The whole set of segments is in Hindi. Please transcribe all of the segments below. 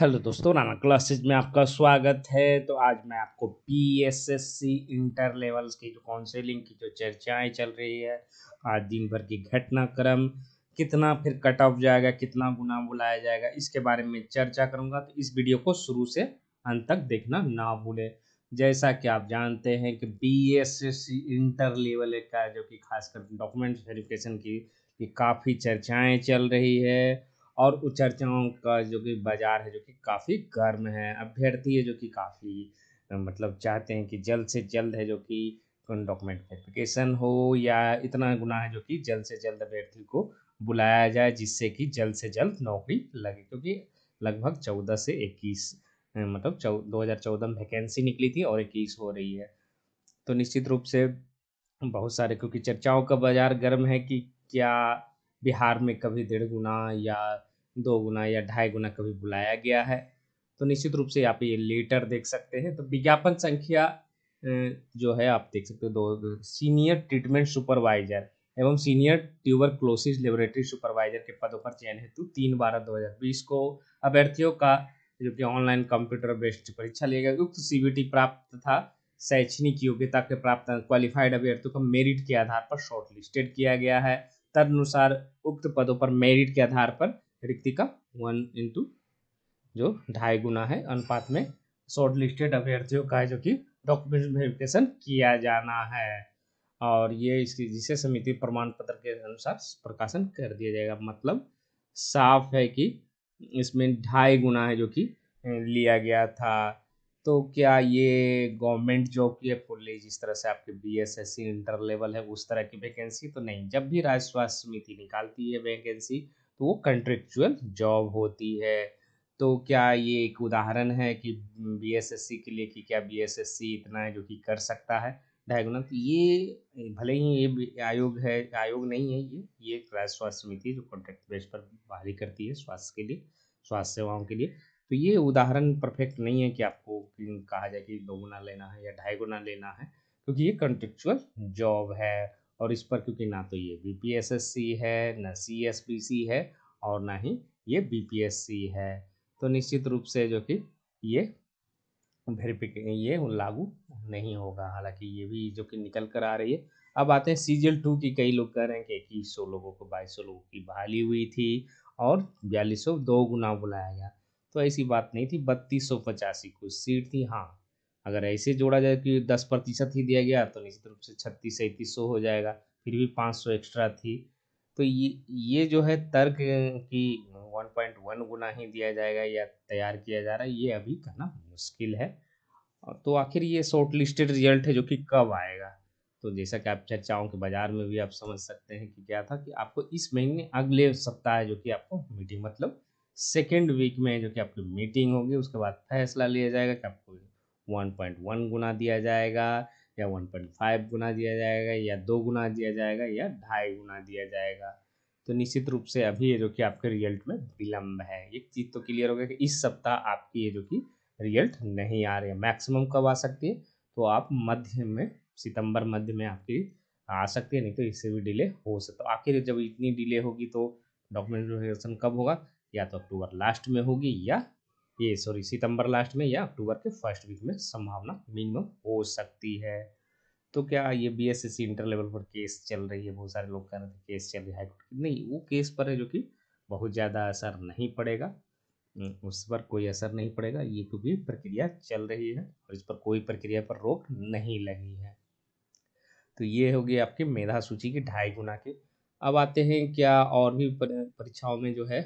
हेलो दोस्तों राना क्लासेज में आपका स्वागत है तो आज मैं आपको P S S C inter levels की जो काउंसिलिंग की जो चर्चाएं चल रही है आज दिन भर की घटनाक्रम कितना फिर कट ऑफ जाएगा कितना गुना बुलाया जाएगा इसके बारे में चर्चा करूंगा तो इस वीडियो को शुरू से अंत तक देखना ना भूलें जैसा कि आप जानते हैं कि B S S C inter level का जो कि खासकर डॉक्यूमेंट वेरिफिकेशन की काफ़ी चर्चाएँ चल रही है और उचर्चाओं का जो कि बाज़ार है जो कि काफ़ी गर्म है अभ्यर्थी है जो कि काफ़ी मतलब चाहते हैं कि जल्द से जल्द है जो कि डॉक्यूमेंट वेरिफिकेशन हो या इतना गुना है जो कि जल्द से जल्द अभ्यर्थी को बुलाया जाए जिससे कि जल्द से जल्द नौकरी लगे क्योंकि लगभग चौदह से इक्कीस मतलब दो हज़ार चौदह में वैकेंसी निकली थी और इक्कीस हो रही है तो निश्चित रूप से बहुत सारे क्योंकि चर्चाओं का बाज़ार गर्म है कि क्या बिहार में कभी डेढ़ गुना या दो गुना या ढाई गुना कभी बुलाया गया है तो निश्चित रूप से आप ये लेटर देख सकते हैं तो विज्ञापन संख्या जो है आप देख सकते हो दो सीनियर ट्रीटमेंट सुपरवाइजर एवं senior tuberculosis laboratory supervisor के पदों पर चयन हेतु तीन बारह दो हजार बीस को अभ्यर्थियों का जो कि ऑनलाइन कंप्यूटर बेस्ड परीक्षा लिया गया उक्त सीबीटी प्राप्त तथा शैक्षणिक योग्यता के प्राप्त क्वालिफाइड अभ्यर्थियों को मेरिट के आधार पर शॉर्टलिस्टेड किया गया है तदनुसार उक्त पदों पर मेरिट के आधार पर रिक्ति का वन इंटू जो ढाई गुना है अनुपात में शॉर्ट लिस्टेड अभ्यर्थियों का है जो कि डॉक्यूमेंट वेरिफिकेशन किया जाना है और ये इसकी जिसे समिति प्रमाण पत्र के अनुसार प्रकाशन कर दिया जाएगा मतलब साफ है कि इसमें ढाई गुना है जो कि लिया गया था तो क्या ये गवर्नमेंट जॉब की है फुल्ली जिस तरह से आपके B S S C inter level है उस तरह की वैकेंसी तो नहीं जब भी राज्य स्वास्थ्य समिति निकालती है वैकेंसी तो वो कंट्रेक्चुअल जॉब होती है तो क्या ये एक उदाहरण है कि बीएसएससी के लिए कि क्या बीएसएससी इतना है जो कि कर सकता है डायगोनल तो ये भले ही ये आयोग है आयोग नहीं है ये ये राज्य स्वास्थ्य समिति जो कॉन्ट्रैक्ट बेस पर बाहरी करती है स्वास्थ्य के लिए स्वास्थ्य सेवाओं के लिए तो ये उदाहरण परफेक्ट नहीं है कि आपको कहा जाए कि दोगुना लेना है या ढाई गुना लेना है क्योंकि ये कंट्रेक्चुअल जॉब है और इस पर क्योंकि ना तो ये बीपीएसएससी है ना सीएसपीसी है और ना ही ये बीपीएससी है तो निश्चित रूप से जो कि ये वेरिफिकेशन ये लागू नहीं होगा हालांकि ये भी जो कि निकल कर आ रही है अब आते हैं सीजल टू की कई लोग कह रहे हैं कि इक्कीस सौ लोगों को बाईस सौ लोगों की बहाली हुई थी और बयालीस सौ दो गुना बुलाया गया तो ऐसी बात नहीं थी बत्तीस सौ पचासी कुछ सीट थी हाँ अगर ऐसे जोड़ा जाए कि दस प्रतिशत ही दिया गया तो निश्चित रूप से छत्तीस सैंतीस सौ हो जाएगा फिर भी पाँच सौ एक्स्ट्रा थी तो ये ये जो है तर्क कि वन गुना ही दिया जाएगा या तैयार किया जा रहा है ये अभी कहना मुश्किल है तो आखिर ये शॉर्ट लिस्टेड रिजल्ट है जो कि कब आएगा तो जैसा कि आप चर्चाओं के बाज़ार में भी आप समझ सकते हैं कि क्या था कि आपको इस महीने अगले सप्ताह जो कि आपको मीटिंग मतलब सेकेंड वीक में जो कि आपकी मीटिंग होगी उसके बाद फैसला लिया जाएगा कि आपको वन पॉइंट वन गुना दिया जाएगा या वन पॉइंट फाइव गुना दिया जाएगा या दो गुना दिया जाएगा या ढाई गुना दिया जाएगा तो निश्चित रूप से अभी ये जो कि आपके रिजल्ट में विलम्ब है एक चीज़ तो क्लियर हो गया कि इस सप्ताह आपकी ये जो कि रिजल्ट नहीं आ रही है मैक्सिमम कब आ सकती है तो आप मध्य में सितंबर मध्य में आपकी आ सकती है नहीं तो इससे भी डिले हो सकता है आखिर जब इतनी डिले होगी तो डॉक्यूमेंट वेरिफिकेशन कब होगा या तो अक्टूबर लास्ट में होगी या ये सॉरी सितंबर लास्ट में या अक्टूबर के फर्स्ट वीक में संभावना मिनिमम हो सकती है तो क्या ये B S C inter level पर केस चल रही है बहुत सारे लोग कह रहे थे केस चल रही है हाईकोर्ट की नहीं वो केस पर है जो कि बहुत ज़्यादा असर नहीं पड़ेगा हम्म, उस पर कोई असर नहीं पड़ेगा ये क्योंकि प्रक्रिया चल रही है और इस पर कोई प्रक्रिया पर रोक नहीं लगी है तो ये हो आपके मेधा सूची के ढाई गुना के अब आते हैं क्या और भी परीक्षाओं में जो है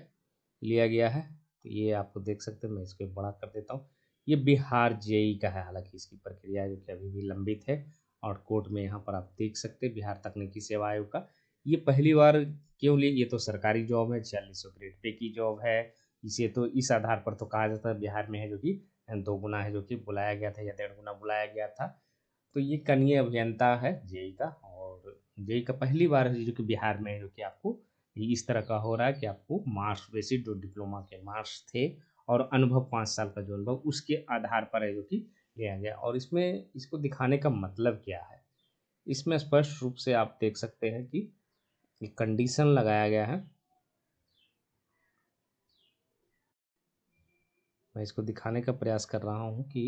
लिया गया है तो ये आपको तो देख सकते हैं मैं इसको बड़ा कर देता हूँ ये बिहार जेई का है हालांकि इसकी प्रक्रिया जो कि अभी भी लंबित है और कोर्ट में यहाँ पर आप देख सकते हैं बिहार तकनीकी सेवा आयोग का ये पहली बार क्यों लिए ये तो सरकारी जॉब है छियालीस सौ ग्रेड पे की जॉब है इसे तो इस आधार पर तो कहा जाता है बिहार में है जो कि दो गुना है जो कि बुलाया गया था या डेढ़ गुना बुलाया गया था तो ये कनीय अभियंता है जेई का और जेई का पहली बार जो कि बिहार में है जो कि आपको भी इस तरह का हो रहा है कि आपको मार्क्स बेसिड जो डिप्लोमा के मार्क्स थे और अनुभव पाँच साल का जो अनुभव उसके आधार पर है जो कि लिया गया और इसमें इसको दिखाने का मतलब क्या है इसमें स्पष्ट रूप से आप देख सकते हैं कि कंडीशन लगाया गया है मैं इसको दिखाने का प्रयास कर रहा हूँ कि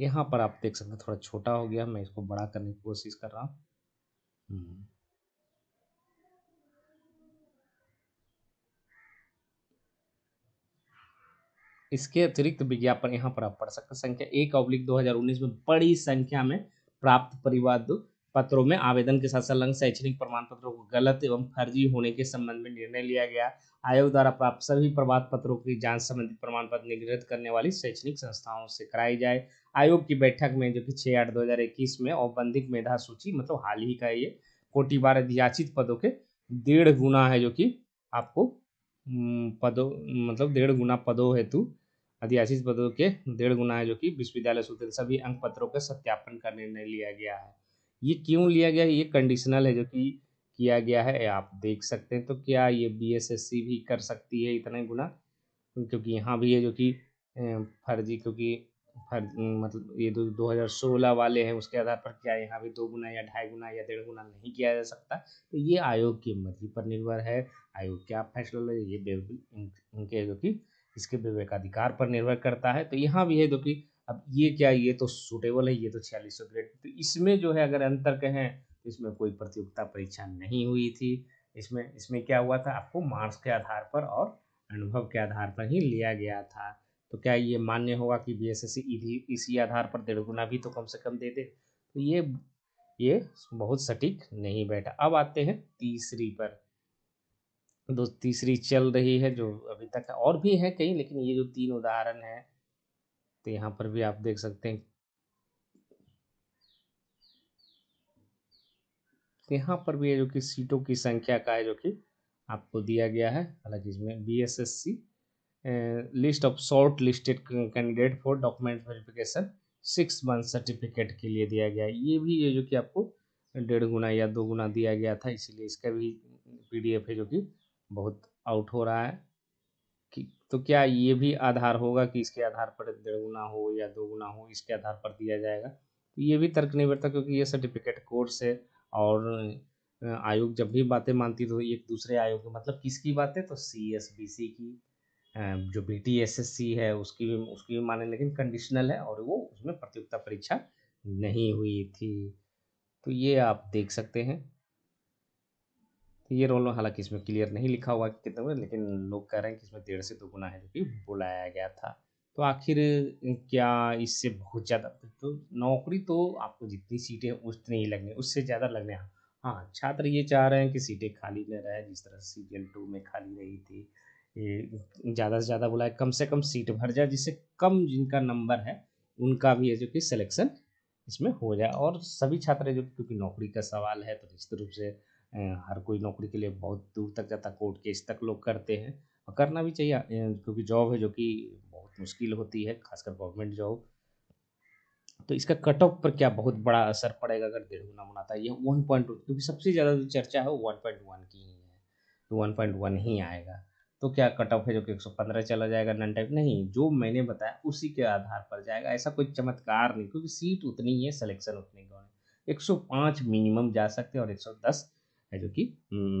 यहाँ पर आप देख सकते हैं थोड़ा छोटा हो गया मैं इसको बड़ा करने की कोशिश कर रहा हूँ हम्म। इसके अतिरिक्त विज्ञापन यहाँ पर आप पढ़ सकते हैं संख्या एक अब्लिक दो में बड़ी संख्या में प्राप्त परिवाद पत्रों में आवेदन के साथ संलग्न शैक्षणिक प्रमाण पत्रों को गलत एवं फर्जी होने के संबंध में निर्णय लिया गया आयोग द्वारा प्राप्त सभी प्रमाण पत्रों की जांच संबंधित प्रमाण पत्र निगृहित करने वाली शैक्षणिक संस्थाओं से कराई जाए आयोग की बैठक में जो कि छः आठ दो हजार इक्कीस में औपबंधिक मेधा सूची मतलब हाल ही का ये कोटि अधियाचित पदों के डेढ़ गुना है जो कि आपको पदों मतलब डेढ़ गुना पदों हेतु अधियाचित पदों के डेढ़ गुना है जो कि विश्वविद्यालय सूत्र सभी अंक पत्रों का सत्यापन का निर्णय लिया गया है ये क्यों लिया गया है ये कंडीशनल है जो कि किया गया है आप देख सकते हैं तो क्या ये बी भी कर सकती है इतने गुना क्योंकि यहाँ भी है जो कि फर्जी क्योंकि हर मतलब ये दो दो हज़ार सोलह वाले हैं उसके आधार पर क्या यहाँ भी दो गुना या ढाई गुना या डेढ़ गुना नहीं किया जा सकता तो ये आयोग की मर्जी पर निर्भर है आयोग क्या फैसला ले ये इन, इनके जो कि इसके विवेकाधिकार पर निर्भर करता है तो यहाँ भी है जो कि अब ये क्या ये तो सूटेबल है ये तो छियालीस सौ ग्रेड तो इसमें जो है अगर अंतर कहें तो इसमें कोई प्रतियोगिता परीक्षा नहीं हुई थी इसमें इसमें क्या हुआ था आपको मार्क्स के आधार पर और अनुभव के आधार पर ही लिया गया था तो क्या ये मान्य होगा कि बी e एस इसी आधार पर डेढ़ गुना भी तो कम से कम दे दे तो ये ये बहुत सटीक नहीं बैठा अब आते हैं तीसरी पर दो तीसरी चल रही है जो अभी तक और भी है कहीं लेकिन ये जो तीन उदाहरण है तो यहाँ पर भी आप देख सकते हैं तो यहाँ पर भी है जो कि सीटों की संख्या का है जो कि आपको दिया गया है हालांकि इसमें B S S C list of short listed candidate for document verification six month certificate के लिए दिया गया ये भी ये जो कि आपको डेढ़ गुना या दो गुना दिया गया था इसीलिए इसका भी पीडीएफ है जो कि बहुत आउट हो रहा है कि तो क्या ये भी आधार होगा कि इसके आधार पर डेढ़ गुना हो या दो गुना हो इसके आधार पर दिया जाएगा तो ये भी तर्क नहीं बैठता क्योंकि ये सर्टिफिकेट कोर्स है और आयोग जब भी बातें मानती तो एक दूसरे आयोग मतलब किसकी बातें तो सी एस बी सी की जो B T S S C है उसकी भी उसकी भी माने लेकिन कंडीशनल है और वो उसमें प्रतियोगिता परीक्षा नहीं हुई थी तो ये आप देख सकते हैं तो ये रोल हालांकि इसमें क्लियर नहीं लिखा हुआ कि कितने लेकिन लोग कह रहे हैं कि इसमें डेढ़ से दो गुना है जो कि बुलाया गया था तो आखिर क्या इससे बहुत ज़्यादा तो नौकरी तो आपको जितनी सीटें उतनी ही लगने उससे ज़्यादा लगने हाँ छात्र ये चाह रहे हैं कि सीटें खाली न रहे जिस तरह सी टू में खाली रही थी ज़्यादा से ज़्यादा बुलाए कम से कम सीट भर जाए जिससे कम जिनका नंबर है उनका भी है जो कि सिलेक्शन इसमें हो जाए और सभी छात्र जो क्योंकि नौकरी का सवाल है तो निश्चित रूप से हर कोई नौकरी के लिए बहुत दूर तक जाता कोर्ट केस तक लोग करते हैं और करना भी चाहिए क्योंकि जॉब है जो कि बहुत मुश्किल होती है खासकर गवर्नमेंट जॉब तो इसका कट ऑफ पर क्या बहुत बड़ा असर पड़ेगा अगर डेढ़ गुना बनाता है ये वन पॉइंट क्योंकि सबसे ज़्यादा जो चर्चा है वो वन पॉइंट वन की ही है तो वन पॉइंट वन ही आएगा तो क्या कट ऑफ है जो कि 115 चला जाएगा नन टाइप नहीं जो मैंने बताया उसी के आधार पर जाएगा ऐसा कोई चमत्कार नहीं क्योंकि सीट उतनी ही है सिलेक्शन उतने का है एक मिनिमम जा सकते हैं और एक है जो कि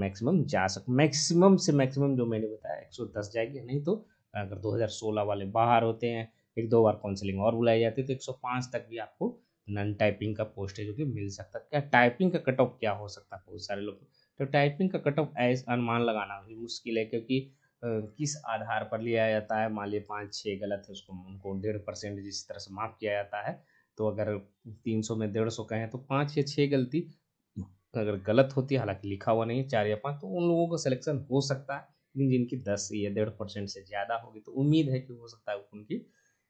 मैक्सिमम जा सकते मैक्सिमम से मैक्सिमम जो मैंने बताया दस जाएगी नहीं तो अगर 2016 वाले बाहर होते हैं एक दो बार काउंसलिंग और बुलाई जाती है तो 105 तक भी आपको नन टाइपिंग का पोस्ट है जो कि मिल सकता है क्या टाइपिंग का कट ऑफ क्या हो सकता है बहुत सारे लोग तो टाइपिंग का कट ऑफ एज अनुमान लगाना भी मुश्किल है क्योंकि किस आधार पर लिया जाता है मान लीजिए पाँच छः गलत है उसको उनको डेढ़ परसेंट जिस तरह से माफ़ किया जाता है तो अगर तीन सौ में डेढ़ सौ कहें तो पाँच या छः गलती अगर गलत होती है हालांकि लिखा हुआ नहीं है चार या पाँच तो उन लोगों का सिलेक्शन हो सकता है लेकिन जिनकी दस या डेढ़ परसेंट से ज़्यादा होगी तो उम्मीद है कि हो सकता है उनकी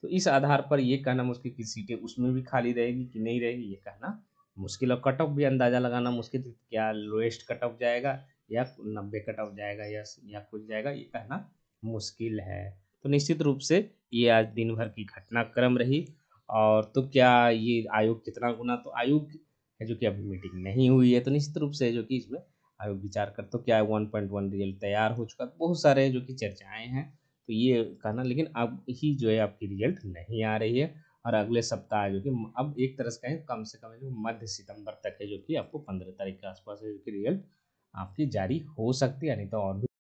तो इस आधार पर ये कहना मुश्किल कि सीटें उसमें भी खाली रहेगी कि नहीं रहेगी ये कहना मुश्किल और कट ऑफ भी अंदाज़ा लगाना मुश्किल क्या लोएस्ट कट ऑफ जाएगा या नब्बे कट ऑफ जाएगा या या कुछ जाएगा ये कहना मुश्किल है तो निश्चित रूप से ये आज दिन भर की घटनाक्रम रही और तो क्या ये आयोग कितना गुना तो आयोग है जो कि अभी मीटिंग नहीं हुई है तो निश्चित रूप से जो कि इसमें आयोग विचार कर तो क्या वन पॉइंट वन रिजल्ट तैयार हो चुका बहुत सारे जो कि चर्चाएं हैं तो ये कहना लेकिन अब ही जो है आपकी रिजल्ट नहीं आ रही है और अगले सप्ताह जो कि अब एक तरह से कहें कम से कम जो मध्य सितंबर तक है जो कि आपको पंद्रह तारीख के आसपास है जो कि रिजल्ट आपकी जारी हो सकती है नहीं तो और भी